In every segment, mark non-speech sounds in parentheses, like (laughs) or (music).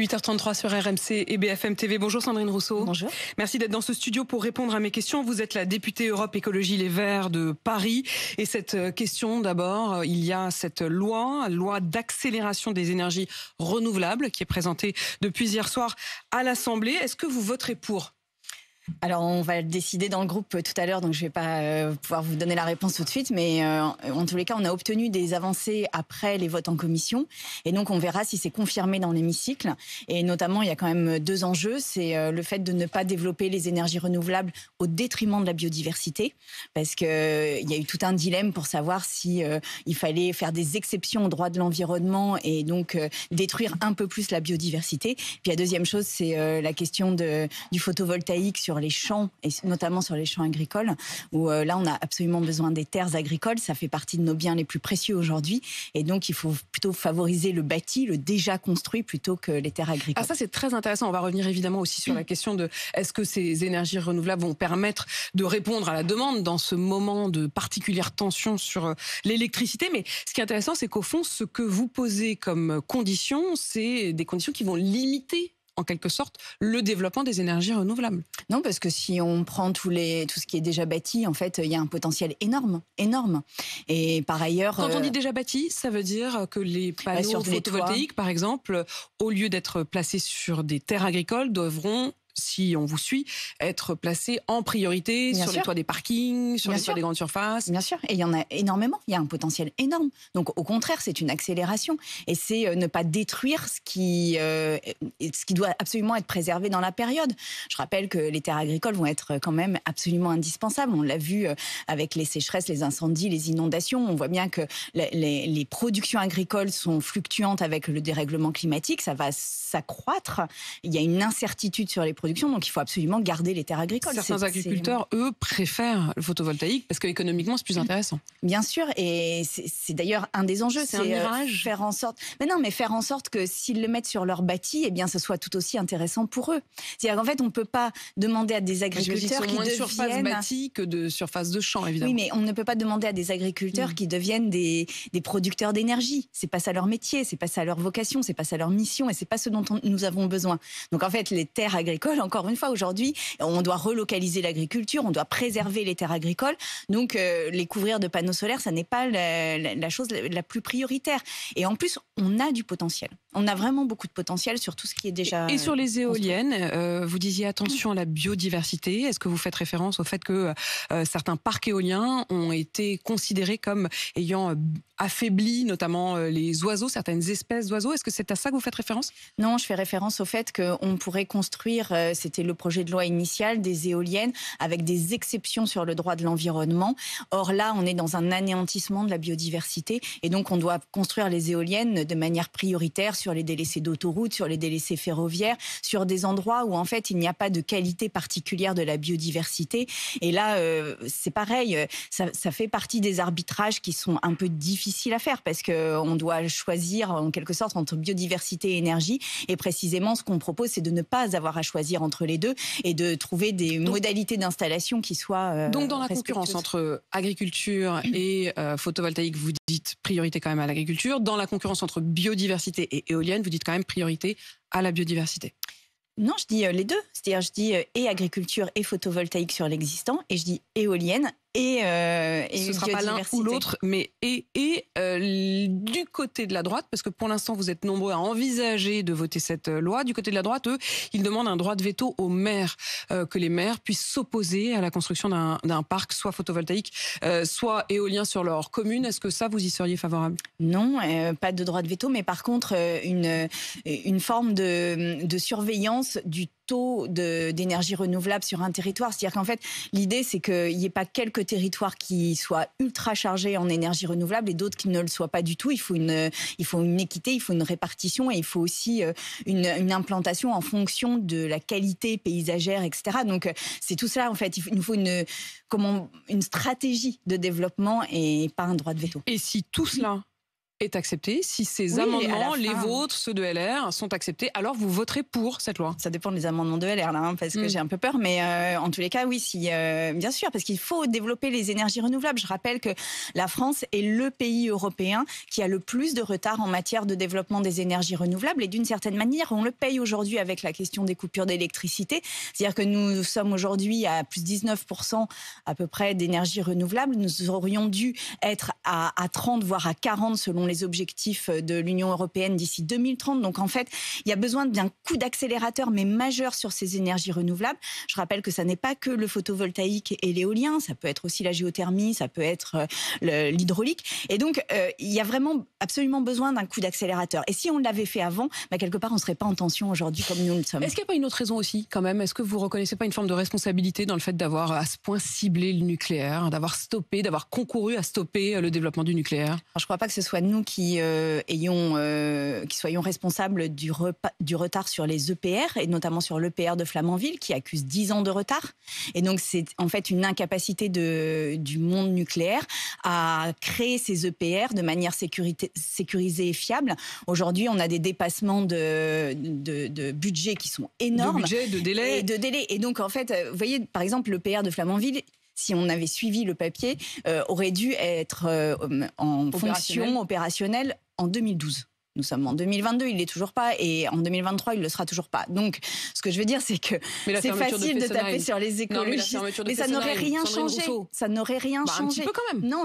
8h33 sur RMC et BFM TV. Bonjour Sandrine Rousseau. Bonjour. Merci d'être dans ce studio pour répondre à mes questions. Vous êtes la députée Europe Écologie Les Verts de Paris. Et cette euh, question d'abord, euh, il y a cette loi, loi d'accélération des énergies renouvelables qui est présentée depuis hier soir à l'Assemblée. Est-ce que vous voterez pour alors, on va décider dans le groupe euh, tout à l'heure, donc je ne vais pas euh, pouvoir vous donner la réponse tout de suite, mais euh, en tous les cas, on a obtenu des avancées après les votes en commission, et donc on verra si c'est confirmé dans l'hémicycle. Et notamment, il y a quand même deux enjeux, c'est le fait de ne pas développer les énergies renouvelables au détriment de la biodiversité, parce qu'il il y a eu tout un dilemme pour savoir si il fallait faire des exceptions au droit de l'environnement et donc détruire un peu plus la biodiversité. Puis la deuxième chose, c'est la question de, du photovoltaïque sur les champs, et notamment sur les champs agricoles, où euh, là, on a absolument besoin des terres agricoles. Ça fait partie de nos biens les plus précieux aujourd'hui. Et donc, il faut plutôt favoriser le bâti, le déjà construit, plutôt que les terres agricoles. Ah, ça, c'est très intéressant. On va revenir évidemment aussi sur la question de est-ce que ces énergies renouvelables vont permettre de répondre à la demande dans ce moment de particulière tension sur euh, l'électricité. Mais ce qui est intéressant, c'est qu'au fond, ce que vous posez comme conditions, c'est des conditions qui vont limiter en quelque sorte le développement des énergies renouvelables. Non, parce que si on prend tout ce qui est déjà bâti, en fait, il y a un potentiel énorme, énorme. Et par ailleurs... Quand on dit euh, déjà bâti, ça veut dire que les bah, panneaux photovoltaïques, par exemple, au lieu d'être placés sur des terres agricoles, devront si on vous suit, être placé en priorité sur les toits des parkings, sur les toits des grandes surfaces. Bien sûr, et il y en a énormément, il y a un potentiel énorme. Donc au contraire, c'est une accélération. Et c'est euh, ne pas détruire ce qui, euh, ce qui doit absolument être préservé dans la période. Je rappelle que les terres agricoles vont être euh, quand même absolument indispensables. On l'a vu avec les sécheresses, les incendies, les inondations. On voit bien que les, les productions agricoles sont fluctuantes avec le dérèglement climatique. Ça va s'accroître. Il y a une incertitude sur les productions donc il faut absolument garder les terres agricoles. Certains agriculteurs, eux, préfèrent le photovoltaïque parce qu'économiquement, c'est plus intéressant. Bien sûr, et c'est d'ailleurs un des enjeux, c'est euh, faire en sorte. Mais non, mais faire en sorte que s'ils le mettent sur leur bâti, eh bien, ce soit tout aussi intéressant pour eux. C'est-à-dire qu'en fait, on ne peut pas demander à des agriculteurs qui, moins deviennent... de surface bâtie que de surface de champ, évidemment. Oui, mais on ne peut pas demander à des agriculteurs mm. qui deviennent des, des producteurs d'énergie. C'est pas ça leur métier, c'est pas ça leur vocation, c'est pas ça leur mission, et c'est pas ce dont nous avons besoin. Donc en fait, les terres agricoles, encore une fois, aujourd'hui, on doit relocaliser l'agriculture, on doit préserver les terres agricoles. Donc, euh, les couvrir de panneaux solaires, ça n'est pas la, chose la plus prioritaire. Et en plus, on a du potentiel. On a vraiment beaucoup de potentiel sur tout ce qui est déjà. Et, sur les éoliennes, euh, vous disiez attention à la biodiversité. Est-ce que vous faites référence au fait que euh, certains parcs éoliens ont été considérés comme ayant affaibli notamment les oiseaux, certaines espèces d'oiseaux Est-ce que c'est à ça que vous faites référence Non, je fais référence au fait qu'on pourrait construire euh, c'était le projet de loi initial des éoliennes avec des exceptions sur le droit de l'environnement. Or là, on est dans un anéantissement de la biodiversité et donc on doit construire les éoliennes de manière prioritaire sur les délaissés d'autoroutes, sur les délaissés ferroviaires, sur des endroits où en fait il n'y a pas de qualité particulière de la biodiversité. Et là, euh, c'est pareil, euh, ça, ça, fait partie des arbitrages qui sont un peu difficiles à faire parce qu'on doit choisir en quelque sorte entre biodiversité et énergie. Et précisément, ce qu'on propose, c'est de ne pas avoir à choisir entre les deux et de trouver des modalités d'installation qui soient. Euh, donc, dans la concurrence entre agriculture et euh, photovoltaïque, vous dites priorité quand même à l'agriculture. Dans la concurrence entre biodiversité et éolienne, vous dites quand même priorité à la biodiversité. Non, je dis euh, les deux. C'est-à-dire, je dis et agriculture et photovoltaïque sur l'existant, et je dis éolienne et, euh, sera pas l'un ou l'autre, mais et, euh, du côté de la droite, parce que pour l'instant vous êtes nombreux à envisager de voter cette euh, loi. Du côté de la droite, eux, ils demandent un droit de veto aux maires, que les maires puissent s'opposer à la construction d'un parc, soit photovoltaïque, soit éolien sur leur commune. Est-ce que ça vous y seriez favorable Non, pas de droit de veto, mais par contre une forme de, de surveillance du taux d'énergie renouvelable sur un territoire. C'est-à-dire qu'en fait, l'idée, c'est qu'il n'y ait pas quelques territoires qui soient ultra chargés en énergie renouvelable et d'autres qui ne le soient pas du tout. Il faut une, il faut une équité, il faut une répartition et il faut aussi euh, une, une implantation en fonction de la qualité paysagère, etc. Donc, euh, c'est tout cela, en fait. Il nous faut une, comment, une stratégie de développement et pas un droit de veto. Et si tout cela est accepté, si ces amendements, les vôtres, ceux de LR, sont acceptés, alors vous voterez pour cette loi Ça dépend des amendements de LR, là, hein, parce que mm. j'ai un peu peur, mais euh, en tous les cas, oui, si, euh, bien sûr, parce qu'il faut développer les énergies renouvelables. Je rappelle que la France est le pays européen qui a le plus de retard en matière de développement des énergies renouvelables, et d'une certaine manière, on le paye aujourd'hui avec la question des coupures d'électricité. C'est-à-dire que nous sommes aujourd'hui à plus 19% à peu près d'énergie renouvelable. Nous aurions dû être à, à 30, voire à 40 selon les objectifs euh, de l'Union européenne d'ici 2030. Donc en fait, il y a besoin d'un coup d'accélérateur, mais majeur sur ces énergies renouvelables. Je rappelle que ça n'est pas que le photovoltaïque et l'éolien, ça peut être aussi la géothermie, ça peut être euh, l'hydraulique. Et donc, euh, il y a vraiment absolument besoin d'un coup d'accélérateur. Et si on l'avait fait avant, bah, quelque part, on ne serait pas en tension aujourd'hui comme nous le sommes. Est-ce qu'il n'y a pas une autre raison aussi, quand même Est-ce que vous ne reconnaissez pas une forme de responsabilité dans le fait d'avoir à ce point ciblé le nucléaire, hein, d'avoir stoppé, d'avoir concouru à stopper le développement du nucléaire Je ne crois pas que ce soit nous euh, euh, qui, soyons responsables du, retard sur les EPR, et notamment sur l'EPR de Flamanville, qui accuse 10 ans de retard. Et donc, c'est en fait une incapacité du monde nucléaire à créer ces EPR de manière sécurisée et fiable. Aujourd'hui, on a des dépassements de, de, budget qui sont énormes. De budget, de délai. Et de délai. Et donc, en fait, euh, vous voyez, par exemple, l'EPR de Flamanville, si on avait suivi le papier, euh, aurait dû être euh, hum, en fonction opérationnelle en 2012. Nous sommes en 2022, il l'est toujours pas, et en 2023, il le sera toujours pas. Donc, ce que je veux dire, c'est que c'est facile de, taper sur les écologistes, mais, ça n'aurait rien bah, changé. Ça n'aurait rien changé. quand même. Non,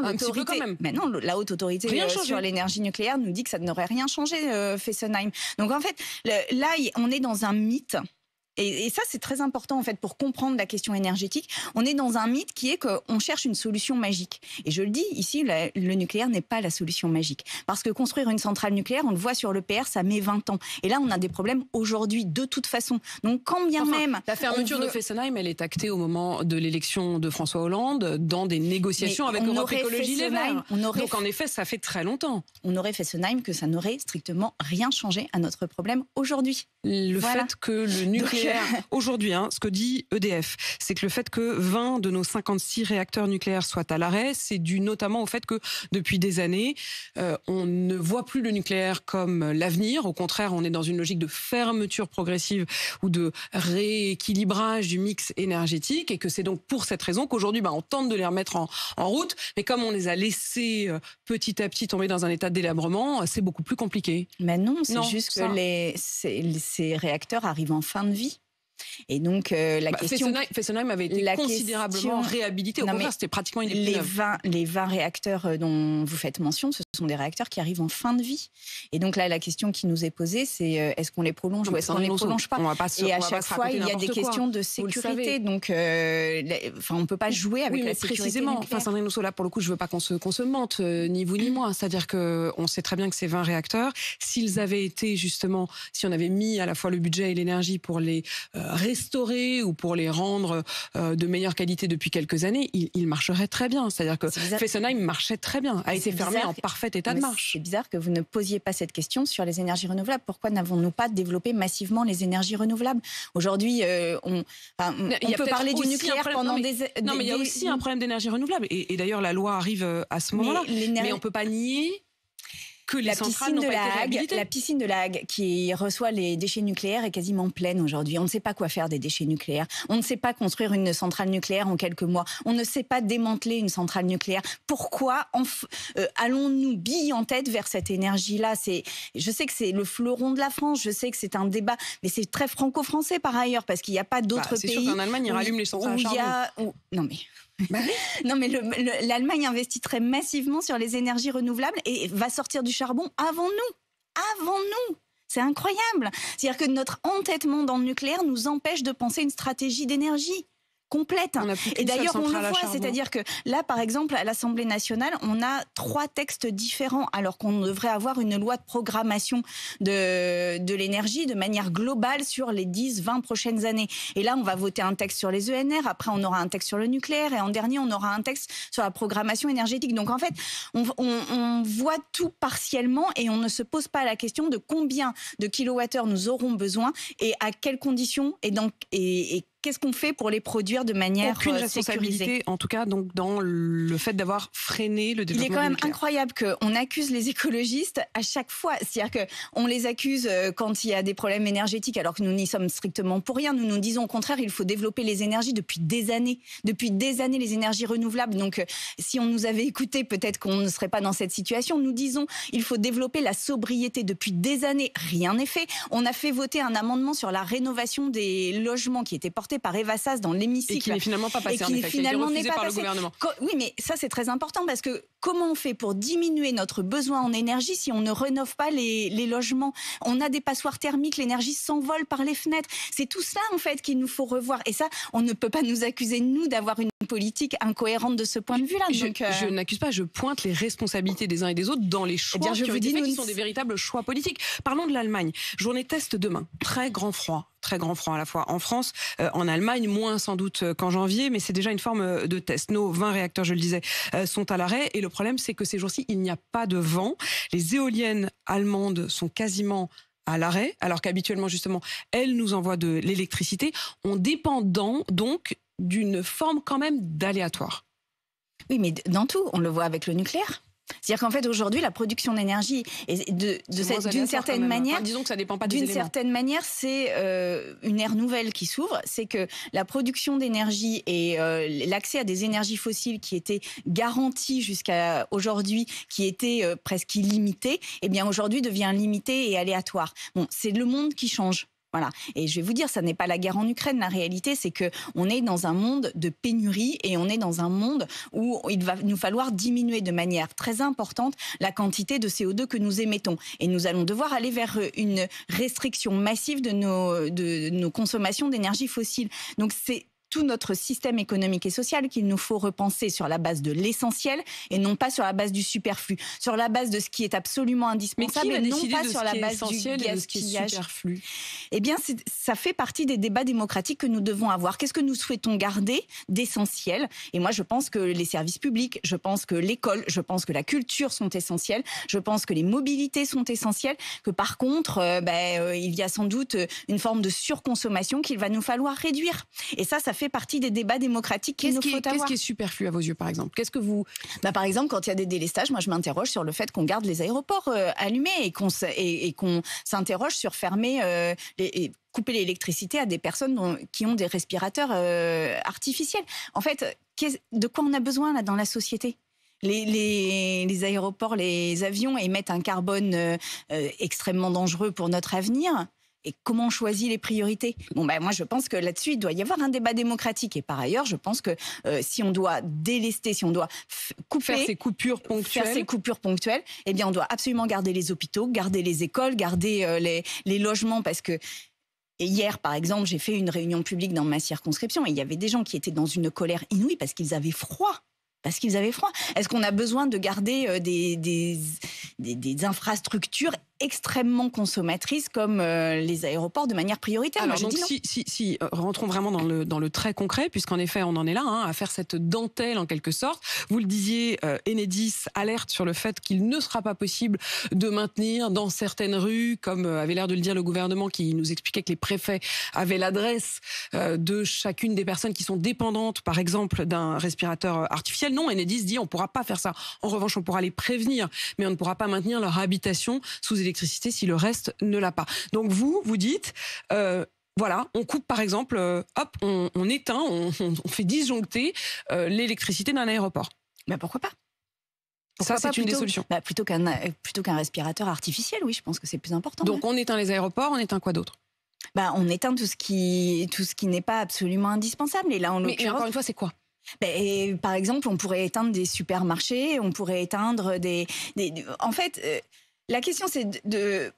Mais non, la haute autorité euh, sur l'énergie nucléaire nous dit que ça n'aurait rien changé, Fessenheim. Donc en fait, là, on est dans un mythe et, ça c'est très important en fait pour comprendre la question énergétique, on est dans un mythe qui est qu'on cherche une solution magique. Et je le dis ici, le nucléaire n'est pas la solution magique. Parce que construire une centrale nucléaire, on le voit sur le PR, ça met 20 ans. Et là, on a des problèmes aujourd'hui, de toute façon. Donc quand bien même... La fermeture de Fessenheim, elle est actée au moment de l'élection de François Hollande, dans des négociations avec Europe Écologie Les Verts. On aurait... Donc en effet, ça fait très longtemps. On aurait Fessenheim que ça n'aurait strictement rien changé à notre problème aujourd'hui. Le fait que le nucléaire... (laughs) aujourd'hui, hein, ce que dit EDF, c'est que le fait que 20 de nos 56 réacteurs nucléaires soient à l'arrêt, c'est dû notamment au fait que depuis des années, euh, on ne voit plus le nucléaire comme l'avenir. Au contraire, on est dans une logique de fermeture progressive ou de rééquilibrage du mix énergétique et que c'est donc pour cette raison qu'aujourd'hui, bah, on tente de les remettre en, route. Mais comme on les a laissés euh, petit à petit tomber dans un état de délabrement, c'est beaucoup plus compliqué. Mais non, c'est juste que les, ces réacteurs arrivent en fin de vie. Et donc euh, la bah, question Fessenheim, avait été considérablement réhabilité. Au contraire, c'était pratiquement une les 20 les 20 réacteurs euh, dont vous faites mention, ce sont des réacteurs qui arrivent en fin de vie. Et donc là, la question qui nous est posée, c'est euh, est-ce qu'on les prolonge ou est-ce qu'on les prolonge pas, Et à chaque fois, il y a des questions de hein. sécurité. Donc, on peut pas jouer avec la sécurité précisément. Enfin, Sandrine là, pour le coup, je veux pas qu'on se, mente, ni vous ni moi. C'est-à-dire que on sait très bien que ces 20 réacteurs, s'ils avaient été justement, si on avait mis à la fois le budget et l'énergie pour les restaurer ou pour les rendre euh, de meilleure qualité depuis quelques années, il marcherait très bien. C'est-à-dire que Fessenheim marchait très bien, a été fermé en parfait état de marche. C'est bizarre que vous ne posiez pas cette question sur les énergies renouvelables. Pourquoi n'avons-nous pas développé massivement les énergies renouvelables Aujourd'hui, euh, on, peut, parler du nucléaire pendant des années. Non, mais il y a aussi un problème d'énergie renouvelable. Et, et d'ailleurs, la loi arrive euh, à ce moment-là. Mais, on ne peut pas nier que la piscine de la piscine de la qui reçoit les déchets nucléaires est quasiment pleine aujourd'hui. On ne sait pas quoi faire des déchets nucléaires. On ne sait pas construire une centrale nucléaire en quelques mois. On ne sait pas démanteler une centrale nucléaire. Pourquoi euh, allons-nous billes en tête vers cette énergie-là C'est, je sais que c'est le fleuron de la France. Je sais que c'est un débat, mais c'est très franco-français par ailleurs parce qu'il n'y a pas bah, d'autres pays. C'est sûr qu'en Allemagne, ils rallument les centrales A, non mais bah (laughs) non, mais l'Allemagne investit très massivement sur les énergies renouvelables et va sortir du charbon avant nous. Avant nous. C'est incroyable. C'est-à-dire que notre entêtement dans le nucléaire nous empêche de penser une stratégie d'énergie complète. Et d'ailleurs, on le voit, c'est-à-dire que là, par exemple, à l'Assemblée nationale, on a trois textes différents, alors qu'on devrait avoir une loi de programmation de, de l'énergie de manière globale sur les 10, 20 prochaines années. Et là, on va voter un texte sur les ENR, après, on aura un texte sur le nucléaire, et en dernier, on aura un texte sur la programmation énergétique. Donc, en fait, on, voit tout partiellement et on ne se pose pas la question de combien de kilowattheures nous aurons besoin et à quelles conditions et, donc et qu'est-ce qu'on fait pour les produire de manière Aucune euh, responsabilité, en tout cas, donc dans le fait d'avoir freiné le développement. Il est quand même incroyable qu'on accuse les écologistes à chaque fois. C'est-à-dire qu'on les accuse euh, quand il y a des problèmes énergétiques, alors que nous n'y sommes strictement pour rien. Nous nous disons au contraire, il faut développer les énergies depuis des années, depuis des années les énergies renouvelables. Donc, euh, si on nous avait écoutés, peut-être qu'on ne serait pas dans cette situation. Nous disons, il faut développer la sobriété depuis des années. Rien n'est fait. On a fait voter un amendement sur la rénovation des logements qui était porté par Eva dans l'hémicycle. Et qui n'est finalement pas passé, finalement Oui, mais ça, c'est très important parce que comment on fait pour diminuer notre besoin en énergie si on ne rénove pas les, les logements On a des passoires thermiques, l'énergie s'envole par les fenêtres. C'est tout ça, en fait, qu'il nous faut revoir. Et ça, on ne peut pas nous accuser, nous, d'avoir une politique incohérente de ce point de vue-là. Euh, je, n'accuse pas, je pointe les responsabilités des uns et des autres dans les eh choix je qui dis sont des véritables choix politiques. Parlons de l'Allemagne. Journée test demain. Très grand froid très grand froid à la fois en France, euh, en Allemagne, moins sans doute euh, qu'en janvier, mais c'est déjà une forme de test. Nos 20 réacteurs, je le disais, sont à l'arrêt et le problème, c'est que ces jours-ci, il n'y a pas de vent. Les éoliennes allemandes sont quasiment à l'arrêt, alors qu'habituellement, justement, elles nous envoient de l'électricité. On dépend donc d'une forme quand même d'aléatoire. Oui, mais dans tout, on le voit avec le nucléaire. C'est-à-dire qu'en fait, aujourd'hui, la production d'énergie, d'une certaine hein. manière, disons que ça dépend pas D'une certaine manière, c'est euh, une ère nouvelle qui s'ouvre. C'est que la production d'énergie et euh, l'accès à des énergies fossiles qui étaient garanties jusqu'à aujourd'hui, qui étaient euh, presque illimitées, eh bien aujourd'hui devient limité et aléatoire. Bon, c'est le monde qui change. Voilà. Et je vais vous dire, ça n'est pas la guerre en Ukraine. La réalité, c'est que on est dans un monde de pénurie et on est dans un monde où il va nous falloir diminuer de manière très importante la quantité de CO2 que nous émettons. Et nous allons devoir aller vers euh, une restriction massive de nos, de nos consommations d'énergie fossile. Donc c'est tout notre système économique et social qu'il nous faut repenser sur la base de l'essentiel et non pas sur la base du superflu, sur la base de ce qui est absolument indispensable et non pas sur la base du est Superflu eh bien, ça fait partie des débats démocratiques que nous devons avoir. Qu'est-ce que nous souhaitons garder d'essentiel Et moi, je pense que les services publics, je pense que l'école, je pense que la culture sont essentielles, je pense que les mobilités sont essentielles, que par contre, euh, ben, euh, il y a sans doute une forme de surconsommation qu'il va nous falloir réduire. Et ça, ça fait fait partie des débats démocratiques qu'il nous faut avoir. Qu'est-ce qui est superflu à vos yeux, par exemple Qu'est-ce que vous bah, par exemple, quand il y a des délestages, moi je m'interroge sur le fait qu'on garde les aéroports euh, allumés et qu'on et, qu'on s'interroge sur fermer euh, les, et couper l'électricité à des personnes qui ont des respirateurs euh, artificiels. En fait, de quoi on a besoin là dans la société les, les, aéroports, les avions émettent un carbone extrêmement dangereux pour notre avenir et comment on choisit les priorités. Bon, ben moi, je pense que là-dessus, il doit y avoir un débat démocratique. Et par ailleurs, je pense que euh, si on doit délester, si on doit couper, faire ces coupures ponctuelles, faire ces coupures ponctuelles, eh bien, on doit absolument garder les hôpitaux, garder les écoles, garder euh, les, logements, parce que et hier, par exemple, j'ai fait une réunion publique dans ma circonscription et il y avait des gens qui étaient dans une colère inouïe parce qu'ils avaient froid. Parce qu'ils avaient froid. Est-ce qu'on a besoin de garder euh, des, des, des infrastructures extrêmement consommatrices comme euh, les aéroports de manière prioritaire. Alors, si, si, si, euh, rentrons vraiment dans le, dans le très concret, puisqu'en effet, on en est là, hein, à faire cette dentelle en quelque sorte. Vous le disiez, euh, Enedis alerte sur le fait qu'il ne sera pas possible de maintenir dans certaines rues, comme avait l'air de le dire le gouvernement qui nous expliquait que les préfets avaient l'adresse de chacune des personnes qui sont dépendantes, par exemple, d'un respirateur artificiel. Non, Enedis dit on ne pourra pas faire ça. En revanche, on pourra les prévenir, mais on ne pourra pas maintenir leur habitation sous si le reste ne l'a pas. Donc vous, vous dites, euh, voilà, on coupe par exemple, euh, hop, on, éteint, on, fait disjoncter euh, l'électricité d'un aéroport. Mais pourquoi pas ça, c'est une des solutions. Bah, plutôt qu'un plutôt qu'un respirateur artificiel, oui, je pense que c'est plus important. Donc, hein. on éteint les aéroports, on éteint quoi d'autre bah, on éteint tout ce qui tout ce qui n'est pas absolument indispensable. Et là, en Mais encore une fois, c'est quoi bah, par exemple, on pourrait éteindre des supermarchés, on pourrait éteindre des. des en fait, la question, c'est de,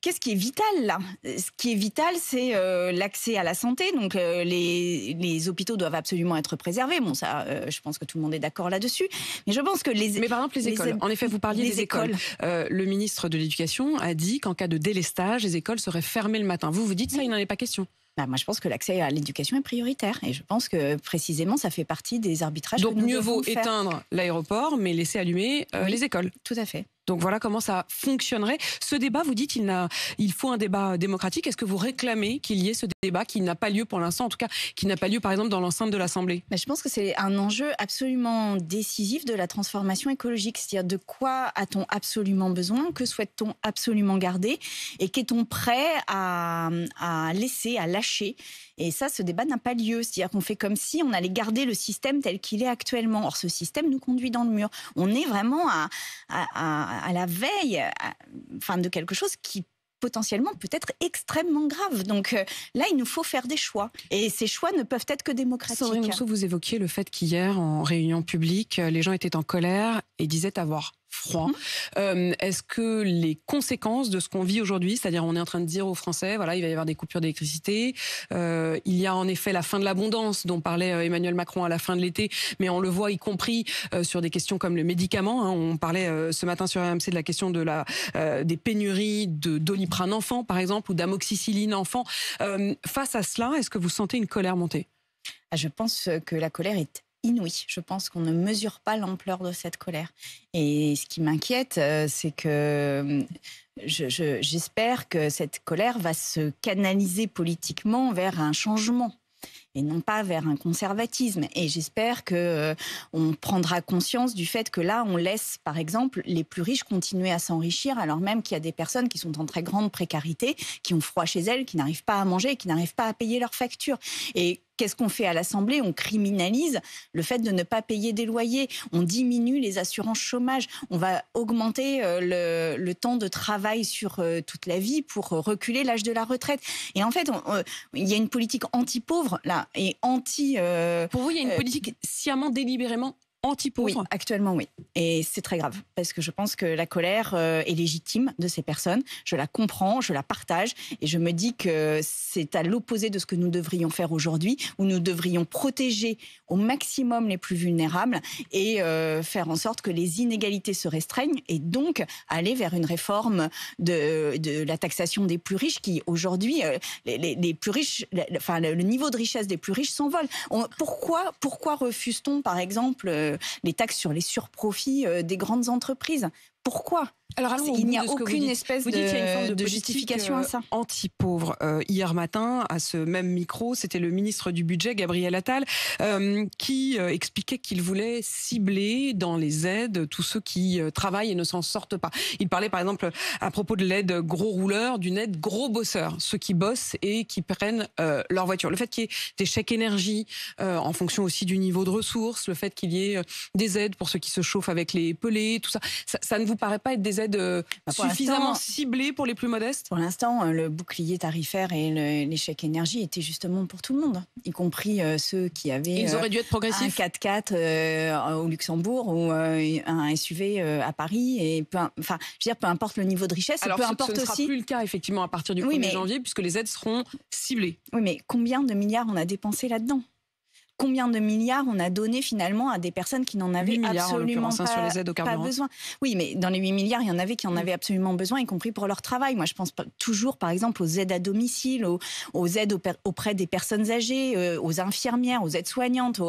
qu'est-ce qui est vital là Ce qui est vital, c'est euh, l'accès à la santé. Donc euh, les, hôpitaux doivent absolument être préservés. Bon, ça, euh, je pense que tout le monde est d'accord là-dessus. Mais je pense que les... Mais par exemple, les écoles. En effet, vous parliez des écoles. le ministre de l'Éducation a dit qu'en cas de délestage, les écoles seraient fermées le matin. Vous vous dites ça, il n'en est pas question bah, moi, je pense que l'accès à l'éducation est prioritaire. Et je pense que précisément, ça fait partie des arbitrages. Donc, mieux vaut éteindre l'aéroport, mais laisser allumer les écoles. Tout à fait. Donc voilà comment ça fonctionnerait. Ce débat, vous dites, il, il faut un débat démocratique. Est-ce que vous réclamez qu'il y ait ce débat qui n'a pas lieu pour l'instant, en tout cas, qui n'a pas lieu par exemple dans l'enceinte de l'Assemblée mais bah, Je pense que c'est un enjeu absolument décisif de la transformation écologique. C'est-à-dire de quoi a-t-on absolument besoin Que souhaite-t-on absolument garder Et qu'est-on prêt à, laisser, à lâcher et ça, ce débat n'a pas lieu. C'est-à-dire qu'on fait comme si on allait garder le système tel qu'il est actuellement. Or, ce système nous conduit dans le mur. On est vraiment à à, la veille de quelque chose qui potentiellement peut être extrêmement grave. Donc euh, là, il nous faut faire des choix. Et ces choix ne peuvent être que démocratiques. vous évoquiez le fait qu'hier, en réunion publique, euh, les gens étaient en colère et disaient avoir froid. Mhm. Euh, est-ce que les conséquences de ce qu'on vit aujourd'hui, c'est-à-dire on est en train de dire aux Français, voilà, il va y avoir des coupures d'électricité, euh, il y a en effet la fin de l'abondance dont parlait euh, Emmanuel Macron à la fin de l'été, mais on le voit y compris sur des questions comme le médicament. Hein. on parlait ce matin sur RMC de la question de la des pénuries de doliprane enfant, par exemple, ou d'amoxicilline enfant. face à cela, est-ce que vous sentez une colère monter ah, Je pense que la colère est Inouï. Je pense qu'on ne mesure pas l'ampleur de cette colère. Et ce qui m'inquiète, euh, c'est que euh, j'espère que cette colère va se canaliser politiquement vers un changement et non pas vers un conservatisme. Et j'espère que euh, on prendra conscience du fait que là, on laisse, par exemple, les plus riches continuer à s'enrichir, alors même qu'il y a des personnes qui sont en très grande précarité, qui ont froid chez elles, qui n'arrivent pas à manger, qui n'arrivent pas à payer leurs factures. Et Qu'est-ce qu'on fait à l'Assemblée On criminalise le fait de ne pas payer des loyers. On diminue les assurances chômage. On va augmenter euh, le, temps de travail sur euh, toute la vie pour euh, reculer l'âge de la retraite. Et en fait, il y a une politique anti-pauvre là et anti. pour vous, il y a une politique sciemment, délibérément anti oui, Actuellement, oui. Et c'est très grave, parce que je pense que la colère euh, est légitime de ces personnes. Je la comprends, je la partage, et je me dis que c'est à l'opposé de ce que nous devrions faire aujourd'hui, où nous devrions protéger au maximum les plus vulnérables et euh, faire en sorte que les inégalités se restreignent, et donc aller vers une réforme de, la taxation des plus riches, qui aujourd'hui, euh, les, plus riches, enfin, le niveau de richesse des plus riches s'envole. Pourquoi, pourquoi refuse-t-on, par exemple, euh, les taxes sur les surprofits euh, des grandes entreprises. Pourquoi alors allons il n'y a aucune espèce vous de, y a une forme de, justification euh, Anti-pauvre. Euh, hier matin, à ce même micro, c'était le ministre du Budget, Gabriel Attal, euh, qui expliquait qu'il voulait cibler dans les aides tous ceux qui travaillent et ne s'en sortent pas. Il parlait par exemple à propos de l'aide gros rouleur, d'une aide gros bosseur, ceux qui bossent et qui prennent leur voiture. Le fait qu'il y ait des chèques énergie en fonction aussi du niveau de ressources, le fait qu'il y ait des aides pour ceux qui se chauffent avec les pelés, tout ça, ça ne vous paraît pas être des aides bah, suffisamment ciblés pour les plus modestes Pour l'instant, euh, le bouclier tarifaire et l'échec énergie étaient justement pour tout le monde, y compris euh, ceux qui avaient Ils auraient euh, dû être progressifs. un 4x4 au Luxembourg ou un SUV à Paris. Et peu, enfin, dire, peu importe le niveau de richesse, Alors, peu ce, ne sera plus le cas effectivement à partir du 1er janvier puisque les aides seront ciblées. Oui, mais combien de milliards on a dépensé là-dedans combien de milliards on a donné finalement à des personnes qui n'en avaient absolument hein, pas, besoin. Oui, mais dans les 8 milliards, il y en avait qui en mm. avaient absolument besoin, y compris pour leur travail. Moi, je pense toujours, par exemple, aux aides à domicile, aux, aides auprès des personnes âgées, euh, aux infirmières, aux aides-soignantes,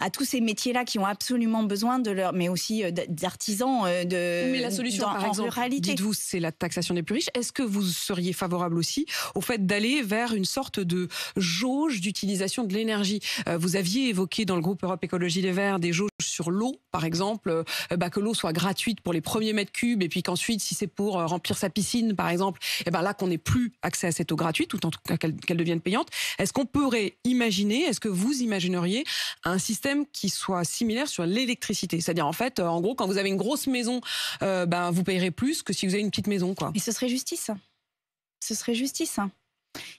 à tous ces métiers-là qui ont absolument besoin de leur, mais aussi euh, des artisans euh, de mais la solution, par exemple, Dites-vous, c'est la taxation des plus riches. Est-ce que vous seriez favorable aussi au fait d'aller vers une sorte de jauge d'utilisation de l'énergie Vous aviez évoqué dans le groupe Europe Écologie Les Verts des jauges sur l'eau, par exemple, euh, bah, que l'eau soit gratuite pour les premiers mètres cubes et puis qu'ensuite, si c'est pour euh, remplir sa piscine, par exemple, et eh ben là qu'on n'ait plus accès à cette eau gratuite ou en tout cas qu'elle devienne payante. Est-ce qu'on pourrait imaginer, est-ce que vous imagineriez un système qui soit similaire sur l'électricité C'est-à-dire, en fait, euh, en gros, quand vous avez une grosse maison, ben, vous payerez plus que si vous avez une petite maison. Quoi. Et ce serait justice. Ce serait justice.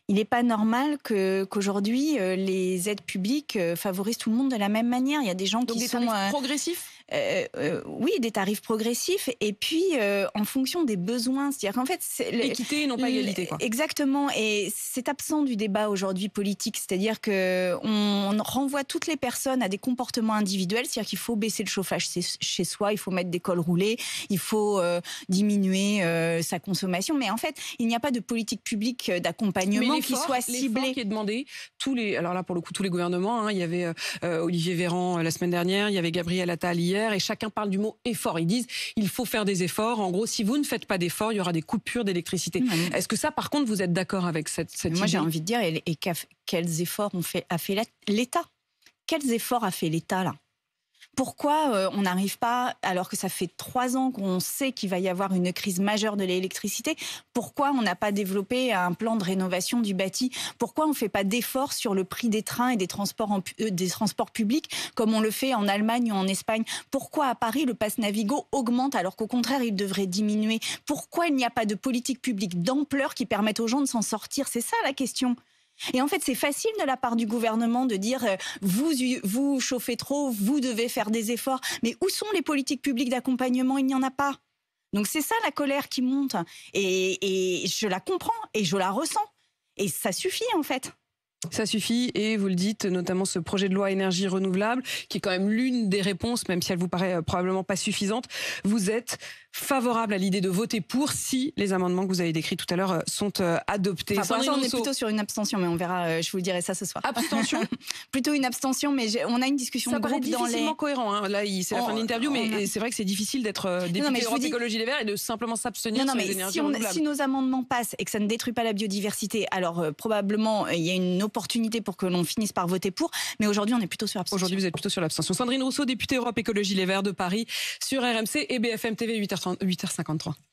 Il n'est pas normal qu'aujourd'hui euh, les aides publiques euh, favorisent tout le monde de la même manière. Il y a des gens qui des sont euh, progressifs euh, euh, oui, des tarifs progressifs et puis euh, en fonction des besoins. C'est-à-dire qu'en fait, c'est équité et non pas égalité. Exactement. Et c'est absent du débat aujourd'hui politique. C'est-à-dire que on, renvoie toutes les personnes à des comportements individuels. C'est-à-dire qu'il faut baisser le chauffage chez soi, il faut mettre des cols roulés, il faut diminuer sa consommation. Mais en fait, il n'y a pas de politique publique d'accompagnement qui soit ciblée. qui est demandé. Tous les, alors là pour le coup, tous les gouvernements. Hein, il y avait Olivier Véran la semaine dernière, il y avait Gabriel Attal hier et chacun parle du mot effort. Ils disent il faut faire des efforts. En gros, si vous ne faites pas d'efforts, il y aura des coupures d'électricité. Est-ce que ça, par contre, vous êtes d'accord avec cette, cette Moi, j'ai envie de dire et, quels efforts ont fait, a fait l'État Quels efforts a fait l'État là pourquoi euh, on n'arrive pas, alors que ça fait trois ans qu'on sait qu'il va y avoir une crise majeure de l'électricité, pourquoi on n'a pas développé un plan de rénovation du bâti Pourquoi on ne fait pas d'efforts sur le prix des trains et des transports, en, euh, des transports publics comme on le fait en Allemagne ou en Espagne Pourquoi à Paris le pass Navigo augmente alors qu'au contraire il devrait diminuer Pourquoi il n'y a pas de politique publique d'ampleur qui permette aux gens de s'en sortir C'est ça la question. Et en fait, c'est facile de la part du gouvernement de dire euh, vous vous chauffez trop, vous devez faire des efforts. Mais où sont les politiques publiques d'accompagnement Il n'y en a pas. Donc c'est ça la colère qui monte. et je la comprends et je la ressens. Et ça suffit en fait. Ça suffit et vous le dites, notamment ce projet de loi énergie renouvelable, qui est quand même l'une des réponses, même si elle vous paraît euh, probablement pas suffisante. Vous êtes favorable à l'idée de voter pour si les amendements que vous avez décrits tout à l'heure euh, sont euh, adoptés. Enfin, on est plutôt sur une abstention, mais on verra, je vous le dirai ça ce soir. Abstention (laughs) Plutôt une abstention, mais on a une discussion de groupe dans difficilement cohérent. Hein. Là, c'est la fin de l'interview, mais c'est vrai que c'est difficile d'être député Europe dis... Écologie Les Verts et de simplement s'abstenir sur les énergies si, si nos amendements passent et que ça ne détruit pas la biodiversité, alors probablement, il y a une opportunité pour que l'on finisse par voter pour. Mais aujourd'hui, on est plutôt sur l'abstention. Aujourd'hui, vous êtes plutôt sur l'abstention. Sandrine Rousseau, députée Europe Écologie Les Verts de Paris, sur RMC et BFM TV 8h53.